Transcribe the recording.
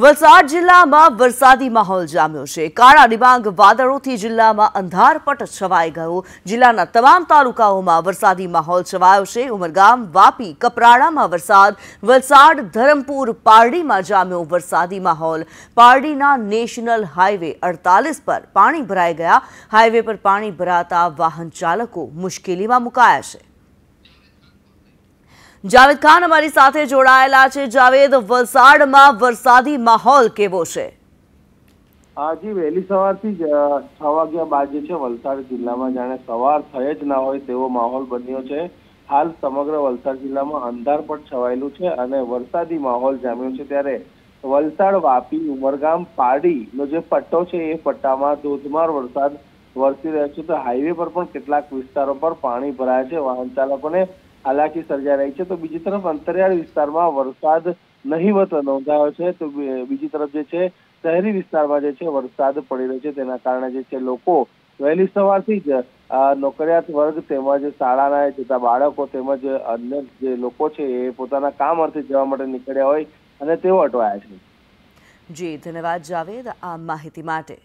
વલસાડ જિલ્લામાં વરસાદી માહોલ જામ્યો છે કાળા ડિબાંગ વાદળોથી જિલ્લામાં અંધારપટ છવાઈ ગયો જિલ્લાના તમામ તાલુકાઓમાં વરસાદી માહોલ છવાયો છે ઉમરગામ વાપી કપરાડામાં વરસાદ વલસાડ ધરમપુર પારડીમાં જામ્યો વરસાદી માહોલ પારડીના નેશનલ હાઈવે અડતાલીસ પર પાણી ભરાઈ ગયા હાઈવે પર પાણી ભરાતા વાહન ચાલકો મુશ્કેલીમાં મુકાયા છે જાવેદ ખાન અમારી સાથે જોડાયેલા છે જાવેદ વલસાડમાં વરસાદી માહોલ કેવો છે આજે વહેલી સવારથી જ છ વાગ્યા બાદ જે છે વલસાડ જિલ્લામાં જાણે સવાર થઈ જ ના હોય તેવો માહોલ બન્યો છે હાલ સમગ્ર વલસાડ જિલ્લામાં અંધારપટ છવાયેલું છે અને વરસાદી માહોલ જામ્યો છે ત્યારે વલસાડ વાપી ઉમરગામ પાડીનો જે પટ્ટો છે એ પટ્ટામાં ધોધમાર વરસાદ વરસી રહ્યો છે તો હાઈવે પર પણ કેટલાક વિસ્તારો પર પાણી ભરાયા છે વાહન ચાલકોને હાલાકી સર્જાઈ રહી છે તો બીજી તરફ અંતરિયાળ વિસ્તારમાં વરસાદ નહીવત નોંધાયો છે તો બીજી તરફ જે છે શહેરી વિસ્તારમાં જે છે વરસાદ પડી રહ્યો છે તેના કારણે જે છે લોકો વહેલી સવારથી જ નોકરિયાત વર્ગ તેમજ શાળાના જતા બાળકો તેમજ અન્ય જે લોકો છે એ પોતાના કામ અર્થે જવા માટે નીકળ્યા હોય અને તેઓ અટવાયા છે જી ધન્યવાદ જાવેદ આ માહિતી માટે